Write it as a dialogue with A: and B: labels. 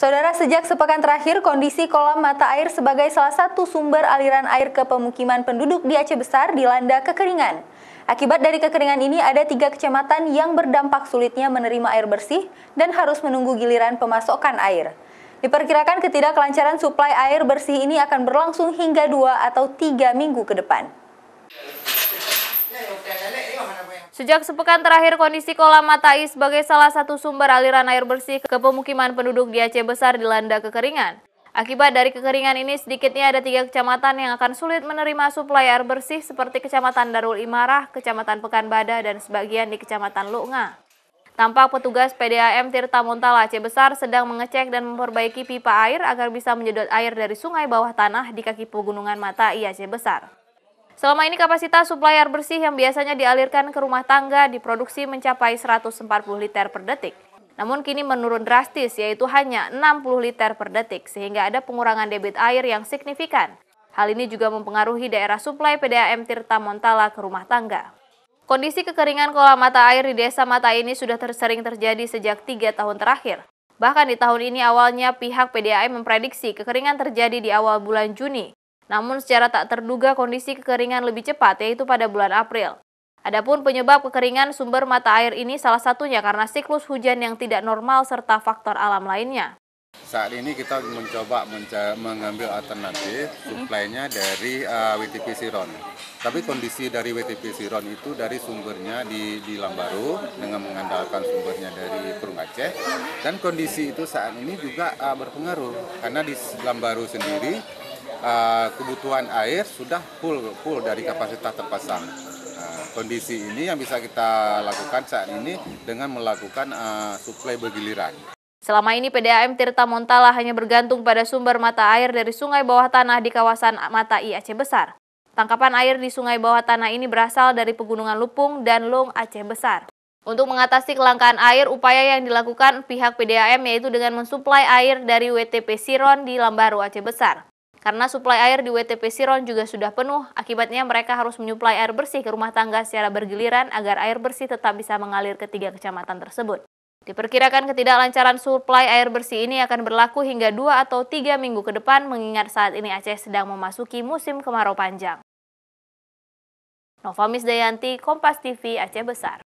A: Saudara, sejak sepekan terakhir, kondisi kolam mata air sebagai salah satu sumber aliran air ke pemukiman penduduk di Aceh Besar dilanda kekeringan. Akibat dari kekeringan ini, ada tiga kecamatan yang berdampak sulitnya menerima air bersih dan harus menunggu giliran pemasokan air. Diperkirakan ketidaklancaran suplai air bersih ini akan berlangsung hingga dua atau tiga minggu ke depan. Sejak
B: sepekan terakhir, kondisi kolam Matai sebagai salah satu sumber aliran air bersih ke pemukiman penduduk di Aceh Besar dilanda kekeringan. Akibat dari kekeringan ini, sedikitnya ada tiga kecamatan yang akan sulit menerima suplai air bersih seperti Kecamatan Darul Imarah, Kecamatan Pekanbada, dan sebagian di Kecamatan Lunga. Tampak petugas PDAM Tirta Muntala Aceh Besar sedang mengecek dan memperbaiki pipa air agar bisa menyedot air dari sungai bawah tanah di kaki pegunungan Matai Aceh Besar. Selama ini kapasitas suplai air bersih yang biasanya dialirkan ke rumah tangga diproduksi mencapai 140 liter per detik. Namun kini menurun drastis yaitu hanya 60 liter per detik sehingga ada pengurangan debit air yang signifikan. Hal ini juga mempengaruhi daerah suplai PDAM Tirta Montala ke rumah tangga. Kondisi kekeringan kolam mata air di desa mata ini sudah tersering terjadi sejak tiga tahun terakhir. Bahkan di tahun ini awalnya pihak PDAM memprediksi kekeringan terjadi di awal bulan Juni. Namun secara tak terduga kondisi kekeringan lebih cepat yaitu pada bulan April. Adapun penyebab kekeringan sumber mata air ini salah satunya karena siklus hujan yang tidak normal serta faktor alam lainnya.
C: Saat ini kita mencoba mengambil alternatif suplainya dari uh, eh, WTP Siron. Tapi kondisi dari WTP Siron itu dari sumbernya di, di Lambaru dengan mengandalkan sumbernya dari Perung Aceh. Dan kondisi itu saat ini juga uh, berpengaruh karena di Lambaru sendiri Eh, kebutuhan air sudah full full dari kapasitas terpasang. Eh, kondisi ini yang bisa kita lakukan saat ini dengan melakukan uh, suplai bergiliran.
B: Selama ini PDAM Tirta Montala hanya bergantung pada sumber mata air dari sungai bawah tanah di kawasan Matai Aceh Besar. Tangkapan air di sungai bawah tanah ini berasal dari pegunungan Lupung dan Long Aceh Besar. Untuk mengatasi kelangkaan air, upaya yang dilakukan pihak PDAM yaitu dengan mensuplai air dari WTP Siron di Lambaru Aceh Besar. Karena suplai air di WTP Siron juga sudah penuh, akibatnya mereka harus menyuplai air bersih ke rumah tangga secara bergiliran agar air bersih tetap bisa mengalir ke tiga kecamatan tersebut. Diperkirakan ketidaklancaran suplai air bersih ini akan berlaku hingga dua atau tiga minggu ke depan mengingat saat ini Aceh sedang memasuki musim kemarau panjang. Novamis Dayanti, Kompas TV, Aceh Besar.